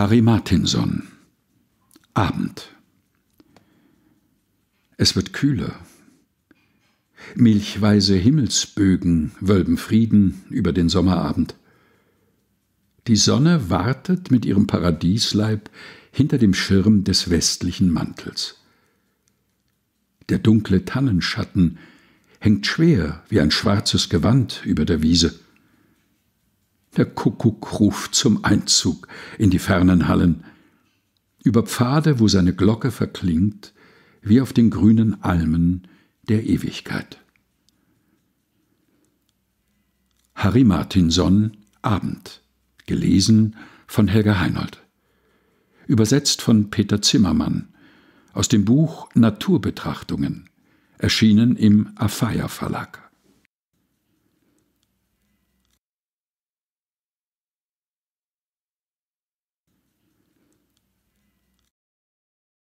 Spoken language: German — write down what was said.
Harry Martinson Abend Es wird kühler. Milchweise Himmelsbögen wölben Frieden über den Sommerabend. Die Sonne wartet mit ihrem Paradiesleib hinter dem Schirm des westlichen Mantels. Der dunkle Tannenschatten hängt schwer wie ein schwarzes Gewand über der Wiese. Der Kuckuck ruft zum Einzug in die fernen Hallen. Über Pfade, wo seine Glocke verklingt, wie auf den grünen Almen der Ewigkeit. Harry Martinson Abend. Gelesen von Helga Heinold. Übersetzt von Peter Zimmermann aus dem Buch Naturbetrachtungen, erschienen im Afaya Verlag.